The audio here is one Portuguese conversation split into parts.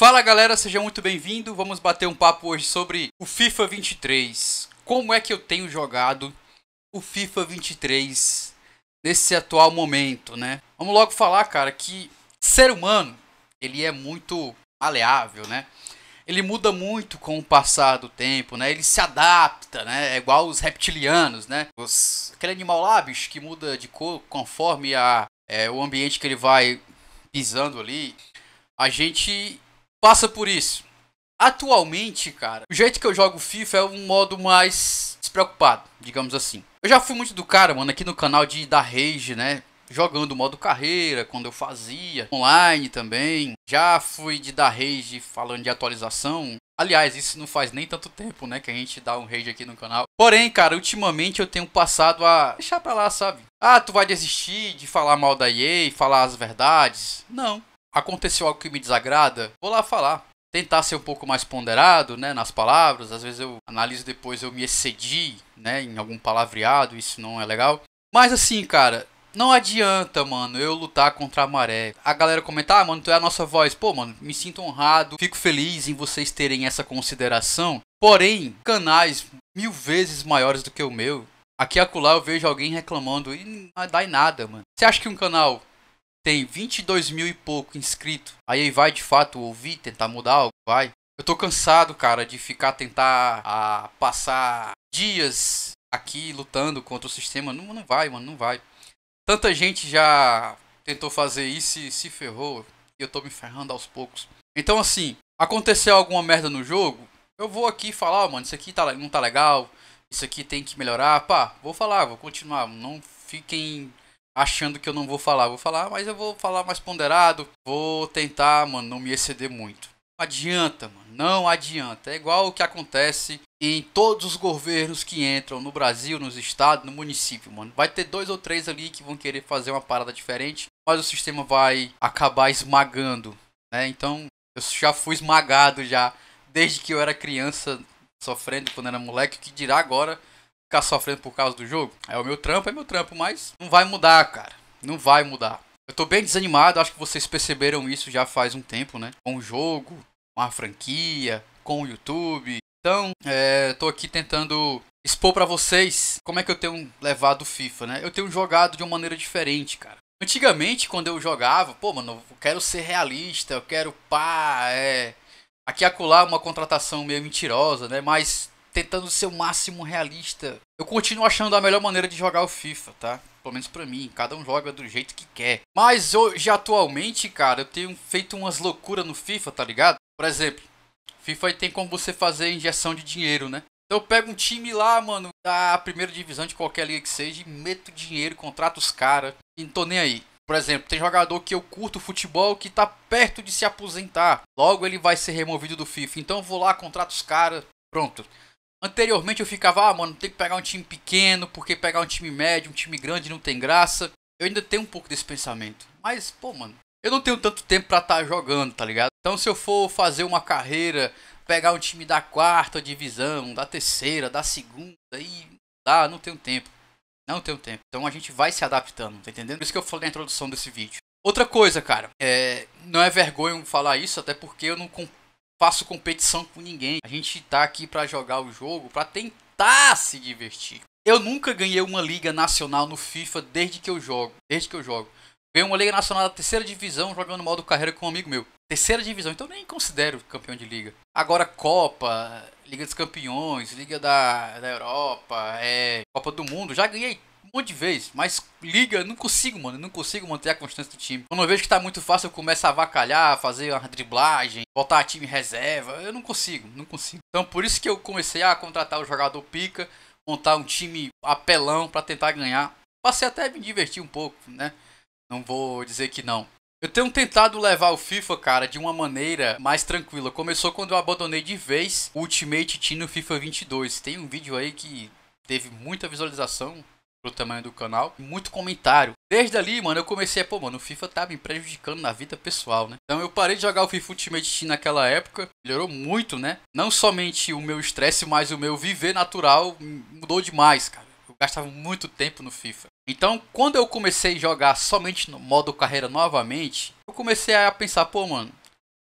Fala galera, seja muito bem-vindo. Vamos bater um papo hoje sobre o FIFA 23. Como é que eu tenho jogado o FIFA 23 nesse atual momento, né? Vamos logo falar, cara, que ser humano, ele é muito maleável, né? Ele muda muito com o passar do tempo, né? Ele se adapta, né? É igual os reptilianos, né? Os... aquele animal lá, bicho, que muda de cor conforme a, é, o ambiente que ele vai pisando ali. A gente passa por isso. Atualmente, cara, o jeito que eu jogo FIFA é um modo mais despreocupado, digamos assim. Eu já fui muito do cara, mano, aqui no canal de da rage, né? Jogando o modo carreira, quando eu fazia, online também. Já fui de dar rage falando de atualização. Aliás, isso não faz nem tanto tempo, né, que a gente dá um rage aqui no canal. Porém, cara, ultimamente eu tenho passado a deixar pra lá, sabe? Ah, tu vai desistir de falar mal da EA, falar as verdades? Não aconteceu algo que me desagrada, vou lá falar. Tentar ser um pouco mais ponderado, né, nas palavras. Às vezes eu analiso depois, eu me excedi, né, em algum palavreado, isso não é legal. Mas assim, cara, não adianta, mano, eu lutar contra a maré. A galera comentar, ah, mano, tu é a nossa voz. Pô, mano, me sinto honrado, fico feliz em vocês terem essa consideração. Porém, canais mil vezes maiores do que o meu. Aqui acular acolá eu vejo alguém reclamando e não dá em nada, mano. Você acha que um canal tem 22 mil e pouco inscritos, aí vai de fato ouvir, tentar mudar algo, vai. Eu tô cansado, cara, de ficar tentar a, passar dias aqui lutando contra o sistema. Não, não vai, mano, não vai. Tanta gente já tentou fazer isso e se ferrou. E eu tô me ferrando aos poucos. Então, assim, aconteceu alguma merda no jogo, eu vou aqui falar, oh, mano, isso aqui tá, não tá legal, isso aqui tem que melhorar, pá, vou falar, vou continuar. Não fiquem achando que eu não vou falar. Vou falar, mas eu vou falar mais ponderado. Vou tentar, mano, não me exceder muito. Não adianta, mano. Não adianta. É igual o que acontece em todos os governos que entram no Brasil, nos estados, no município, mano. Vai ter dois ou três ali que vão querer fazer uma parada diferente, mas o sistema vai acabar esmagando, né? Então, eu já fui esmagado já desde que eu era criança, sofrendo quando era moleque, o que dirá agora ficar sofrendo por causa do jogo. É o meu trampo, é meu trampo, mas não vai mudar, cara. Não vai mudar. Eu tô bem desanimado, acho que vocês perceberam isso já faz um tempo, né? Com o jogo, com a franquia, com o YouTube. Então, é, tô aqui tentando expor para vocês como é que eu tenho levado FIFA, né? Eu tenho jogado de uma maneira diferente, cara. Antigamente, quando eu jogava, pô, mano, eu quero ser realista, eu quero pá, é. Aqui acular uma contratação meio mentirosa, né? Mas tentando ser o máximo realista. Eu continuo achando a melhor maneira de jogar o FIFA, tá? Pelo menos pra mim, cada um joga do jeito que quer. Mas hoje, atualmente, cara, eu tenho feito umas loucuras no FIFA, tá ligado? Por exemplo, FIFA tem como você fazer injeção de dinheiro, né? Então eu pego um time lá, mano, da primeira divisão de qualquer liga que seja, e meto dinheiro, contrato os caras, e não tô nem aí. Por exemplo, tem jogador que eu curto futebol que tá perto de se aposentar. Logo ele vai ser removido do FIFA. Então eu vou lá, contrato os caras. Pronto. Anteriormente eu ficava, ah, mano, tem que pegar um time pequeno, porque pegar um time médio, um time grande não tem graça. Eu ainda tenho um pouco desse pensamento. Mas, pô, mano, eu não tenho tanto tempo para estar tá jogando, tá ligado? Então se eu for fazer uma carreira, pegar um time da quarta divisão, da terceira, da segunda, aí dá, não tenho tempo. Não tenho tempo. Então a gente vai se adaptando, tá entendendo? Por isso que eu falei na introdução desse vídeo. Outra coisa, cara, é, não é vergonha falar isso, até porque eu não, faço competição com ninguém. A gente tá aqui para jogar o jogo, para tentar se divertir. Eu nunca ganhei uma liga nacional no FIFA desde que eu jogo, desde que eu jogo. Ganhei uma liga nacional da terceira divisão jogando modo carreira com um amigo meu. Terceira divisão, então nem considero campeão de liga. Agora Copa, Liga dos Campeões, Liga da, da Europa, é, Copa do Mundo, já ganhei um monte de vezes, mas liga, não consigo, mano. Não consigo manter a constância do time. Quando eu vejo que tá muito fácil, eu começo a avacalhar, fazer uma driblagem, botar time reserva. Eu não consigo, não consigo. Então por isso que eu comecei a contratar o jogador pica, montar um time apelão para tentar ganhar. Passei até a me divertir um pouco, né? Não vou dizer que não. Eu tenho tentado levar o FIFA, cara, de uma maneira mais tranquila. Começou quando eu abandonei de vez o Ultimate Team no FIFA 22. Tem um vídeo aí que teve muita visualização, pro tamanho do canal, muito comentário. Desde ali, mano, eu comecei a, pô, mano, o FIFA tá me prejudicando na vida pessoal, né? Então eu parei de jogar o FIFA Ultimate Team naquela época, melhorou muito, né? Não somente o meu estresse, mas o meu viver natural mudou demais, cara. Eu gastava muito tempo no FIFA. Então, quando eu comecei a jogar somente no modo carreira novamente, eu comecei a pensar, pô, mano,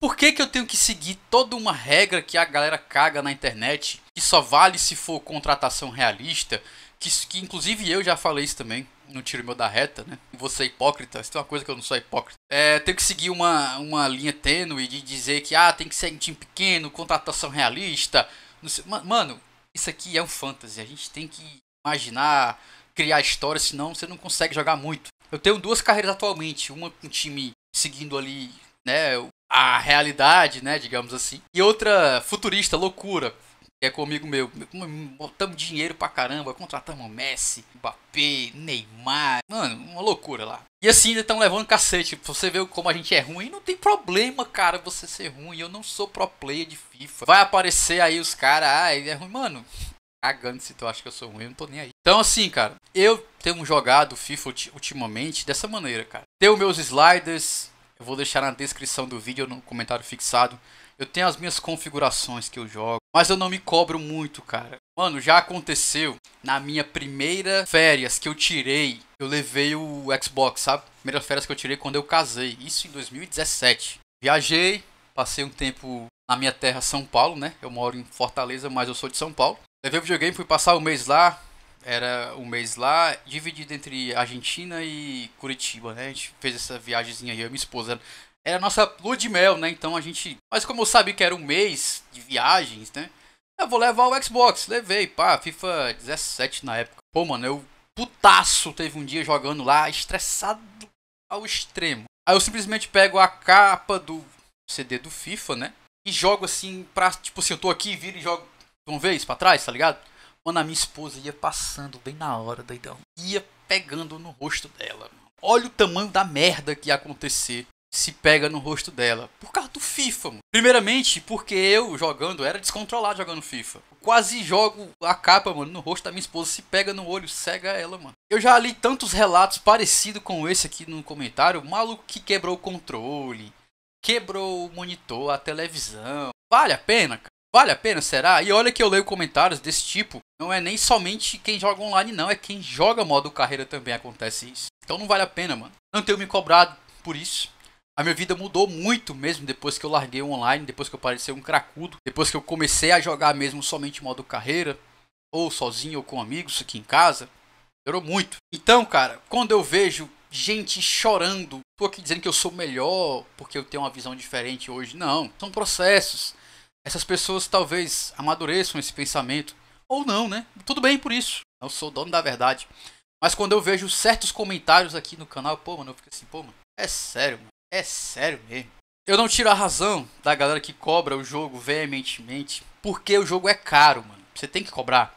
por que, que eu tenho que seguir toda uma regra que a galera caga na internet, que só vale se for contratação realista, que, que inclusive eu já falei isso também no Tiro Meu da Reta, né? Você é hipócrita, isso é uma coisa que eu não sou hipócrita. É, tenho que seguir uma, uma linha tênue de dizer que, ah, tem que ser um time pequeno, contratação realista. Sei, mano, isso aqui é um fantasy, a gente tem que imaginar, criar histórias, senão você não consegue jogar muito. Eu tenho duas carreiras atualmente, uma com um time seguindo ali, né, a realidade, né, digamos assim, e outra futurista, loucura é comigo meu. Botamos dinheiro pra caramba, contratamos Messi, Mbappé, Neymar. Mano, uma loucura lá. E assim ainda estão levando cacete. Você vê como a gente é ruim. Não tem problema, cara, você ser ruim. Eu não sou pro player de FIFA. Vai aparecer aí os caras, ah, ele é ruim. Mano, cagando se tu acha que eu sou ruim, eu não tô nem aí. Então, assim, cara, eu tenho jogado FIFA ultimamente dessa maneira, cara. Tenho meus sliders, eu vou deixar na descrição do vídeo, no comentário fixado. Eu tenho as minhas configurações que eu jogo, mas eu não me cobro muito, cara. Mano, já aconteceu na minha primeira férias que eu tirei, eu levei o Xbox, sabe? Primeiras férias que eu tirei quando eu casei, isso em 2017. Viajei, passei um tempo na minha terra São Paulo, né? Eu moro em Fortaleza, mas eu sou de São Paulo. Levei o videogame, fui passar o um mês lá, era um mês lá, dividido entre Argentina e Curitiba, né? A gente fez essa viagemzinha aí, eu e minha esposa. Era a nossa lua de mel, né? Então a gente. Mas como eu sabia que era um mês de viagens, né? Eu vou levar o Xbox. Levei, pá, FIFA 17 na época. Pô, mano, eu putaço teve um dia jogando lá, estressado ao extremo. Aí eu simplesmente pego a capa do CD do FIFA, né? E jogo assim pra. Tipo assim, eu tô aqui, viro e jogo de uma vez pra trás, tá ligado? Mano, a minha esposa ia passando bem na hora, doidão. Ia pegando no rosto dela. Mano. Olha o tamanho da merda que ia acontecer se pega no rosto dela? Por causa do FIFA, mano. Primeiramente, porque eu jogando, era descontrolado jogando FIFA. Quase jogo a capa, mano, no rosto da minha esposa, se pega no olho, cega ela, mano. Eu já li tantos relatos parecidos com esse aqui no comentário, maluco que quebrou o controle, quebrou o monitor, a televisão. Vale a pena, cara? Vale a pena, será? E olha que eu leio comentários desse tipo. Não é nem somente quem joga online, não. É quem joga modo carreira também acontece isso. Então não vale a pena, mano. Não tenho me cobrado por isso. A minha vida mudou muito mesmo depois que eu larguei o online, depois que eu parei de ser um cracudo, depois que eu comecei a jogar mesmo somente modo carreira, ou sozinho ou com amigos aqui em casa. Melhorou muito. Então, cara, quando eu vejo gente chorando, tô aqui dizendo que eu sou melhor porque eu tenho uma visão diferente hoje. Não, são processos. Essas pessoas talvez amadureçam esse pensamento. Ou não, né? Tudo bem por isso. Eu sou dono da verdade. Mas quando eu vejo certos comentários aqui no canal, pô, mano, eu fico assim, pô, mano, é sério, mano. É sério mesmo. Eu não tiro a razão da galera que cobra o jogo veementemente, porque o jogo é caro, mano. Você tem que cobrar.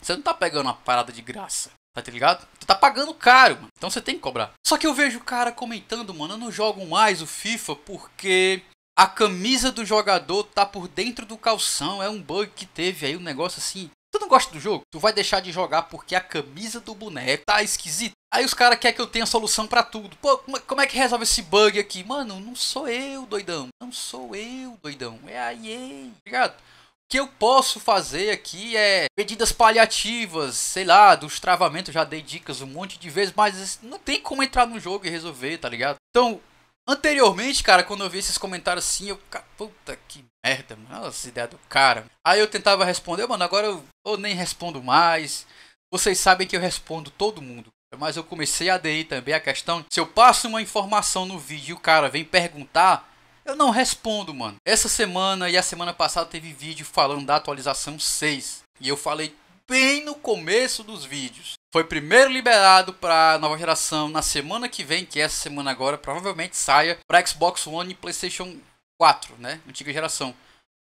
Você não tá pegando uma parada de graça. Tá ligado? Tu tá pagando caro, mano. Então você tem que cobrar. Só que eu vejo o cara comentando, mano, eu não jogo mais o FIFA porque a camisa do jogador tá por dentro do calção. É um bug que teve aí, um negócio assim. Tu não gosta do jogo? Tu vai deixar de jogar porque a camisa do boneco tá esquisita. Aí os caras querem que eu tenha solução para tudo. Pô, é, como é que resolve esse bug aqui? Mano, não sou eu, doidão. Não sou eu, doidão. É a EA, tá ligado? O que eu posso fazer aqui é medidas paliativas, sei lá, dos travamentos, já dei dicas um monte de vezes, mas não tem como entrar no jogo e resolver, tá ligado? Então, anteriormente, cara, quando eu vi esses comentários assim, eu, puta que merda, mano, Nossa, ideia do cara. Aí eu tentava responder, mano, agora eu, eu nem respondo mais. Vocês sabem que eu respondo todo mundo. Mas eu comecei a DI também a questão. Se eu passo uma informação no vídeo e o cara vem perguntar, eu não respondo, mano. Essa semana e a semana passada teve vídeo falando da atualização 6. E eu falei bem no começo dos vídeos. Foi primeiro liberado para nova geração na semana que vem, que é essa semana agora, provavelmente saia para Xbox One e PlayStation 4, né? Antiga geração.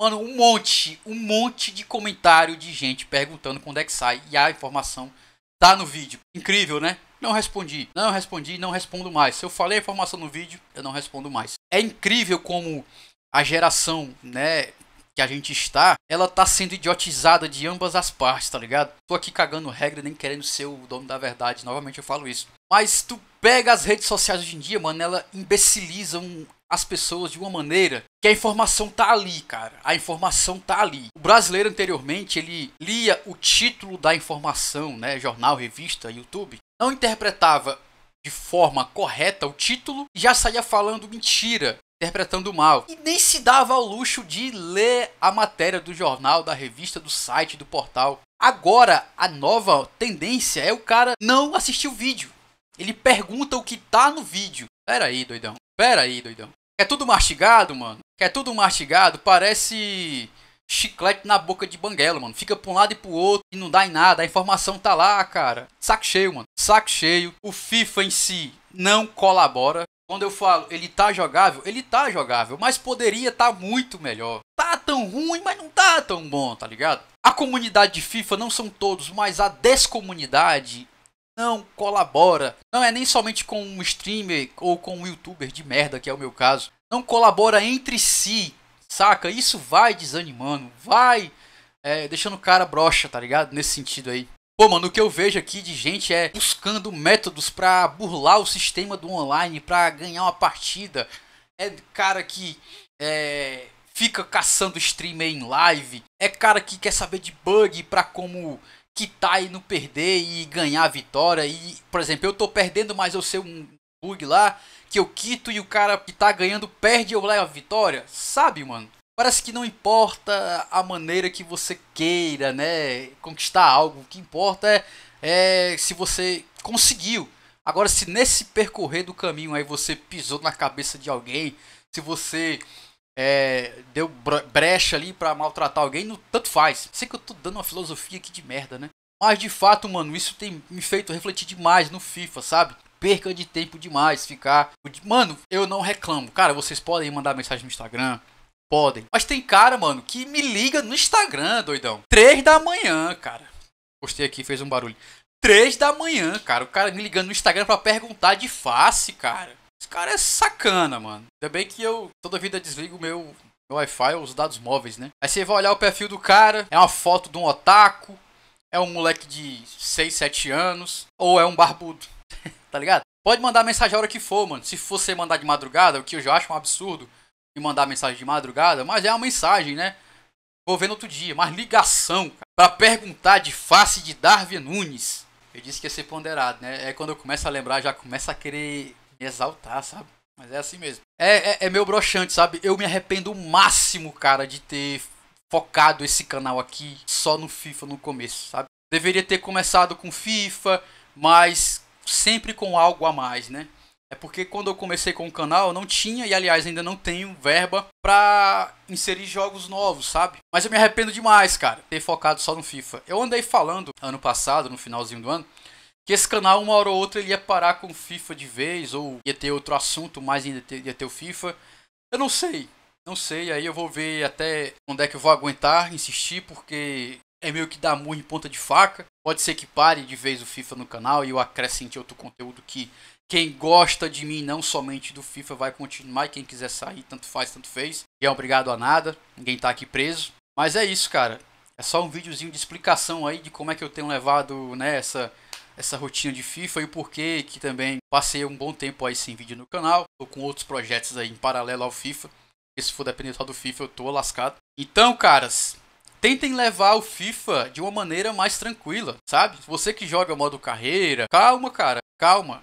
Mano, um monte, um monte de comentário de gente perguntando quando é que sai e a informação Tá no vídeo. Incrível, né? Não respondi, não respondi, não respondo mais. Se eu falei a informação no vídeo, eu não respondo mais. É incrível como a geração, né, que a gente está, ela tá sendo idiotizada de ambas as partes, tá ligado? Tô aqui cagando regra, nem querendo ser o dono da verdade, novamente eu falo isso. Mas tu pega as redes sociais hoje em dia, mano, ela imbecilizam as pessoas de uma maneira que a informação tá ali, cara. A informação tá ali. O brasileiro anteriormente ele lia o título da informação, né, jornal, revista, YouTube, não interpretava de forma correta o título e já saía falando mentira, interpretando mal. E nem se dava ao luxo de ler a matéria do jornal, da revista, do site, do portal. Agora, a nova tendência é o cara não assistir o vídeo. Ele pergunta o que tá no vídeo. Pera aí, doidão. Pera aí, doidão. É tudo mastigado, mano. É tudo mastigado, parece chiclete na boca de banguela, mano. Fica pra um lado e pro outro e não dá em nada. A informação tá lá, cara. Saco cheio, mano. Saco cheio. O FIFA em si não colabora. Quando eu falo ele tá jogável, ele tá jogável, mas poderia tá muito melhor. Tá tão ruim, mas não tá tão bom, tá ligado? A comunidade de FIFA não são todos, mas a descomunidade não colabora. Não é nem somente com um streamer ou com um youtuber de merda, que é o meu caso. Não colabora entre si, saca? Isso vai desanimando, vai é, deixando o cara broxa, tá ligado? Nesse sentido aí. Pô, mano, o que eu vejo aqui de gente é buscando métodos para burlar o sistema do online, para ganhar uma partida. É cara que é, fica caçando streamer em live. É cara que quer saber de bug para como quitar e tá não perder e ganhar a vitória. E, por exemplo, eu tô perdendo, mas eu sei um bug lá que eu quito e o cara que tá ganhando perde e eu a vitória. Sabe, mano? Parece que não importa a maneira que você queira, né? Conquistar algo. O que importa é, é se você conseguiu. Agora, se nesse percorrer do caminho aí você pisou na cabeça de alguém, se você é, deu brecha ali para maltratar alguém, não, tanto faz. Sei que eu tô dando uma filosofia aqui de merda, né? Mas de fato, mano, isso tem me feito refletir demais no FIFA, sabe? Perca de tempo demais ficar. Mano, eu não reclamo. Cara, vocês podem mandar mensagem no Instagram. Podem. Mas tem cara, mano, que me liga no Instagram, doidão. Três da manhã, cara. Postei aqui, fez um barulho. Três da manhã, cara. O cara me ligando no Instagram para perguntar de face, cara. Esse cara é sacana, mano. Ainda bem que eu toda vida desligo o meu, meu Wi-Fi, os dados móveis, né? Aí você vai olhar o perfil do cara, é uma foto de um otaku, é um moleque de 6, 7 anos, ou é um barbudo, tá ligado? Pode mandar mensagem a hora que for, mano. Se você mandar de madrugada, o que eu já acho um absurdo, e mandar mensagem de madrugada, mas é uma mensagem, né? Vou ver no outro dia, mas ligação, para perguntar de face de Darwin Nunes. Eu disse que ia ser ponderado, né? É quando eu começo a lembrar, já começa a querer exaltar, sabe? Mas é assim mesmo. É, é, é meu broxante, sabe? Eu me arrependo o máximo, cara, de ter focado esse canal aqui só no FIFA no começo, sabe? Deveria ter começado com FIFA, mas sempre com algo a mais, né? É porque quando eu comecei com o canal, eu não tinha e aliás ainda não tenho verba pra inserir jogos novos, sabe? Mas eu me arrependo demais, cara, ter focado só no FIFA. Eu andei falando ano passado, no finalzinho do ano, que esse canal uma hora ou outra ele ia parar com FIFA de vez ou ia ter outro assunto, mas ainda ia ter o FIFA. Eu não sei, não sei, aí eu vou ver até onde é que eu vou aguentar insistir, porque é meio que dar murro em ponta de faca. Pode ser que pare de vez o FIFA no canal e eu acrescente outro conteúdo que quem gosta de mim, não somente do FIFA, vai continuar. E quem quiser sair, tanto faz, tanto fez. e é obrigado a nada, ninguém tá aqui preso. Mas é isso, cara. É só um videozinho de explicação aí de como é que eu tenho levado, né, essa rotina de FIFA e o porquê que também passei um bom tempo aí sem vídeo no canal. Tô com outros projetos aí em paralelo ao FIFA. E se for depender só do FIFA, eu tô lascado. Então, caras, tentem levar o FIFA de uma maneira mais tranquila, sabe? Você que joga modo carreira, calma, cara, calma.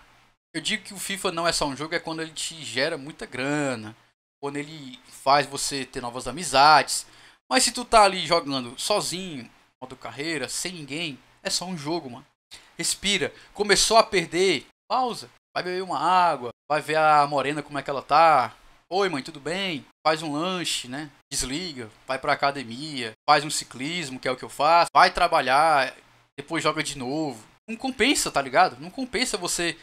Eu digo que o FIFA não é só um jogo, é quando ele te gera muita grana, quando ele faz você ter novas amizades. Mas se tu tá ali jogando sozinho, modo carreira, sem ninguém, é só um jogo, mano respira. Começou a perder, pausa. Vai beber uma água, vai ver a morena como é que ela tá. Oi, mãe, tudo bem? Faz um lanche, né? Desliga, vai pra academia, faz um ciclismo, que é o que eu faço, vai trabalhar, depois joga de novo. Não compensa, tá ligado? Não compensa você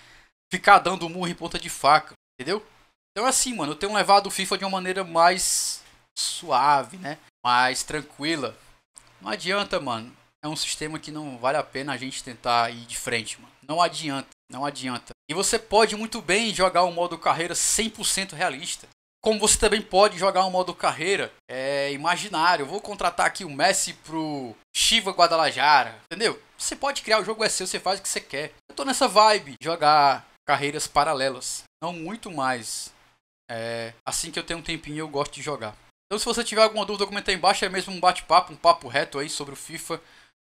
ficar dando murro em ponta de faca, entendeu? Então, assim, mano, eu tenho levado o FIFA de uma maneira mais suave, né? Mais tranquila. Não adianta, mano é um sistema que não vale a pena a gente tentar ir de frente, mano. Não adianta, não adianta. E você pode muito bem jogar o um modo carreira 100% realista. Como você também pode jogar um modo carreira é, imaginário. Vou contratar aqui o Messi pro Shiva Guadalajara, entendeu? Você pode criar, o jogo é seu, você faz o que você quer. Eu tô nessa vibe, jogar carreiras paralelas. Não muito mais. É, assim que eu tenho um tempinho eu gosto de jogar. Então se você tiver alguma dúvida, comenta aí embaixo. É mesmo um bate-papo, um papo reto aí sobre o FIFA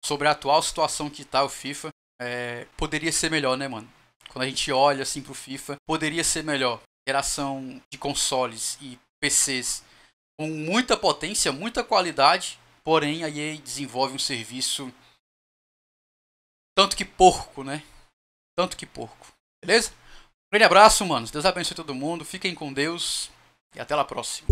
sobre a atual situação que tá o FIFA, é, poderia ser melhor, né, mano? Quando a gente olha assim pro FIFA, poderia ser melhor. Geração de consoles e PCs com muita potência, muita qualidade, porém a EA desenvolve um serviço tanto que porco, né? Tanto que porco. Beleza? Um grande abraço, mano. Deus abençoe todo mundo. Fiquem com Deus e até lá próxima.